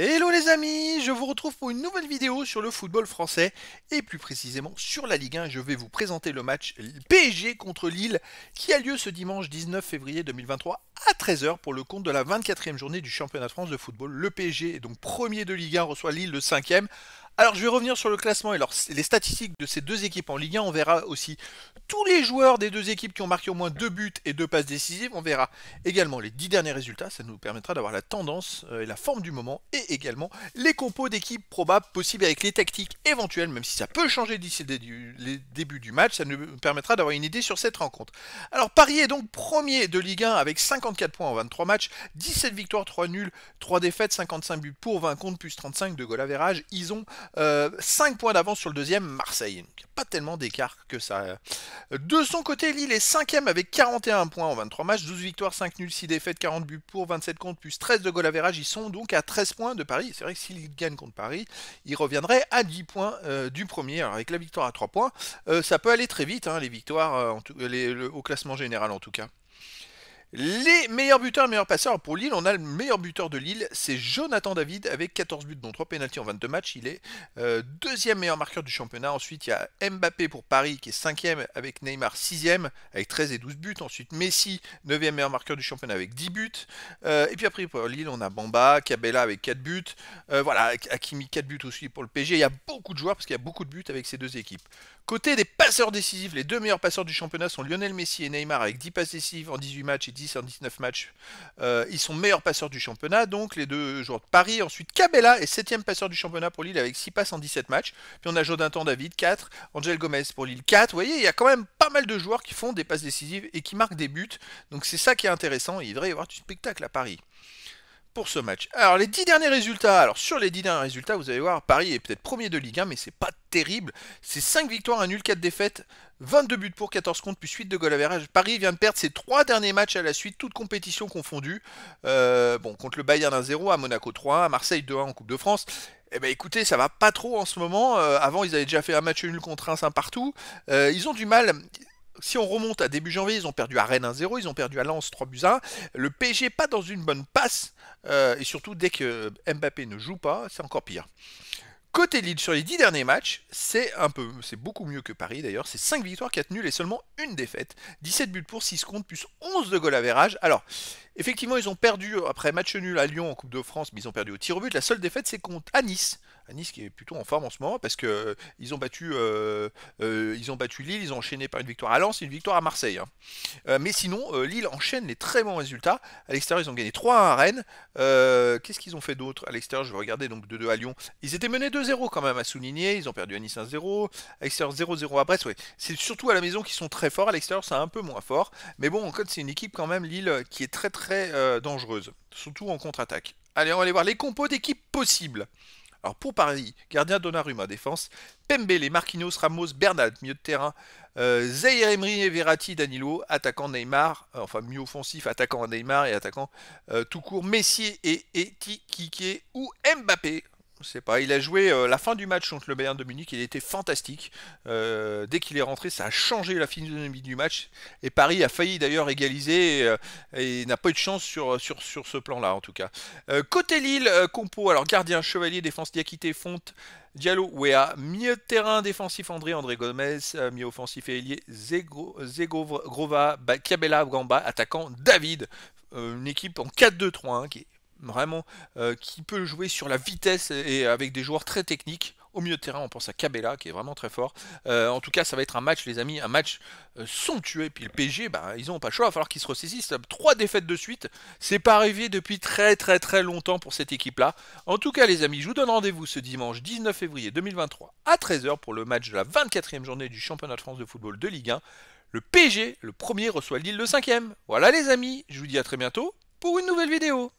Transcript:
Hello les amis, je vous retrouve pour une nouvelle vidéo sur le football français et plus précisément sur la Ligue 1. Je vais vous présenter le match PSG contre Lille qui a lieu ce dimanche 19 février 2023 à 13h pour le compte de la 24e journée du championnat de France de football. Le PSG est donc premier de Ligue 1, reçoit Lille le 5e alors je vais revenir sur le classement et les statistiques de ces deux équipes en Ligue 1. On verra aussi tous les joueurs des deux équipes qui ont marqué au moins deux buts et deux passes décisives. On verra également les dix derniers résultats. Ça nous permettra d'avoir la tendance euh, et la forme du moment et également les compos d'équipes probables possibles avec les tactiques éventuelles, même si ça peut changer d'ici le débuts du match. Ça nous permettra d'avoir une idée sur cette rencontre. Alors Paris est donc premier de Ligue 1 avec 54 points en 23 matchs, 17 victoires, 3 nuls, 3 défaites, 55 buts pour 20 contre plus 35 de goal average. Ils ont 5 euh, points d'avance sur le deuxième, Marseille. pas tellement d'écart que ça. De son côté, Lille est 5 avec 41 points en 23 matchs, 12 victoires, 5 nuls, 6 défaites, 40 buts pour, 27 contre, plus 13 de goal à Ils sont donc à 13 points de Paris. C'est vrai que s'ils gagnent contre Paris, ils reviendraient à 10 points euh, du premier. avec la victoire à 3 points, euh, ça peut aller très vite, hein, les victoires au classement général en tout cas. Les meilleurs buteurs, meilleurs passeurs. Pour Lille, on a le meilleur buteur de Lille, c'est Jonathan David avec 14 buts, dont 3 pénalties en 22 matchs. Il est euh, deuxième meilleur marqueur du championnat. Ensuite, il y a Mbappé pour Paris qui est cinquième avec Neymar sixième avec 13 et 12 buts. Ensuite, Messi, neuvième meilleur marqueur du championnat avec 10 buts. Euh, et puis après, pour Lille, on a Bamba, Cabella avec 4 buts. Euh, voilà, Hakimi 4 buts aussi pour le PG, Il y a beaucoup de joueurs parce qu'il y a beaucoup de buts avec ces deux équipes. Côté des passeurs décisifs, les deux meilleurs passeurs du championnat sont Lionel Messi et Neymar avec 10 passes décisives en 18 matchs et en 19 matchs. Euh, ils sont meilleurs passeurs du championnat, donc les deux joueurs de Paris. Ensuite, Cabella est 7 passeur du championnat pour Lille avec 6 passes en 17 matchs. Puis on a Jordan David, 4. Angel Gomez pour Lille, 4. Vous voyez, il y a quand même pas mal de joueurs qui font des passes décisives et qui marquent des buts. Donc c'est ça qui est intéressant. Il devrait y avoir du spectacle à Paris ce match. Alors les dix derniers résultats, alors sur les dix derniers résultats, vous allez voir, Paris est peut-être premier de Ligue 1, mais c'est pas terrible. C'est 5 victoires, 1 nul, 4 défaites, 22 buts pour, 14 contre, puis suite de goal à Paris vient de perdre ses 3 derniers matchs à la suite, toutes compétitions confondues. Euh, bon, contre le Bayern 1-0, à Monaco 3 à Marseille 2-1 en Coupe de France. Eh ben écoutez, ça va pas trop en ce moment. Euh, avant, ils avaient déjà fait un match nul contre un, saint partout. Euh, ils ont du mal si on remonte à début janvier, ils ont perdu à Rennes 1-0, ils ont perdu à Lens 3 1. Le PSG pas dans une bonne passe, euh, et surtout dès que Mbappé ne joue pas, c'est encore pire. Côté Lille, sur les 10 derniers matchs, c'est un peu, c'est beaucoup mieux que Paris d'ailleurs, c'est 5 victoires, 4 nuls et seulement une défaite. 17 buts pour 6 comptes, plus 11 de goal à verrage. Alors, effectivement, ils ont perdu après match nul à Lyon en Coupe de France, mais ils ont perdu au tir au but. La seule défaite, c'est contre à Nice. Nice qui est plutôt en forme en ce moment parce qu'ils euh, ils ont battu euh, euh, ils ont battu Lille, ils ont enchaîné par une victoire à Lens et une victoire à Marseille. Hein. mais sinon, Lille enchaîne les très bons résultats. À l'extérieur, ils ont gagné 3 à Rennes. Qu'est-ce qu'ils ont fait d'autre À l'extérieur, je vais regarder donc 2-2 à Lyon. Ils étaient menés 2-0 quand même à souligner. Ils ont perdu à Nice 1-0. À l'extérieur 0-0 à Brest. Oui, C'est surtout à la maison qu'ils sont très forts. À l'extérieur, c'est un peu moins fort. Mais bon, en code, c'est une équipe quand même Lille qui est très très dangereuse, surtout en contre-attaque. Allez, on va aller voir les compos d'équipe possibles. Alors pour Paris, gardien Donnarumma, défense, Pembele, Marquinhos, Ramos, Bernard, milieu de terrain, euh, Zaire Emery, Verratti, Danilo, attaquant Neymar, euh, enfin mieux offensif, attaquant Neymar et attaquant euh, tout court, Messier et Eti, ou Mbappé pas. Il a joué euh, la fin du match contre le Bayern de Munich. Il était fantastique. Euh, dès qu'il est rentré, ça a changé la fin du match. Et Paris a failli d'ailleurs égaliser euh, et, n'a pas eu de chance sur, sur, sur ce plan-là, en tout cas. côté Lille, compo. Alors, gardien, chevalier, défense, Diakité, Fonte. Diallo, Wea, milieu de terrain défensif André, André Gomez, milieu offensif et ailier Zegov, Grova, Kiabela, Gamba, attaquant David. une équipe en 4-2-3-1 qui est vraiment, euh, qui peut jouer sur la vitesse et avec des joueurs très techniques. Au milieu de terrain, on pense à Cabella, qui est vraiment très fort. Euh, en tout cas, ça va être un match, les amis, un match euh, somptueux. Et puis le PSG, bah, ils n'ont pas le choix, il va falloir qu'ils se ressaisissent. Trois défaites de suite, c'est pas arrivé depuis très très très longtemps pour cette équipe-là. En tout cas, les amis, je vous donne rendez-vous ce dimanche 19 février 2023 à 13h pour le match de la 24e journée du championnat de France de football de Ligue 1. Le PSG, le premier, reçoit Lille le 5 5e Voilà les amis, je vous dis à très bientôt pour une nouvelle vidéo.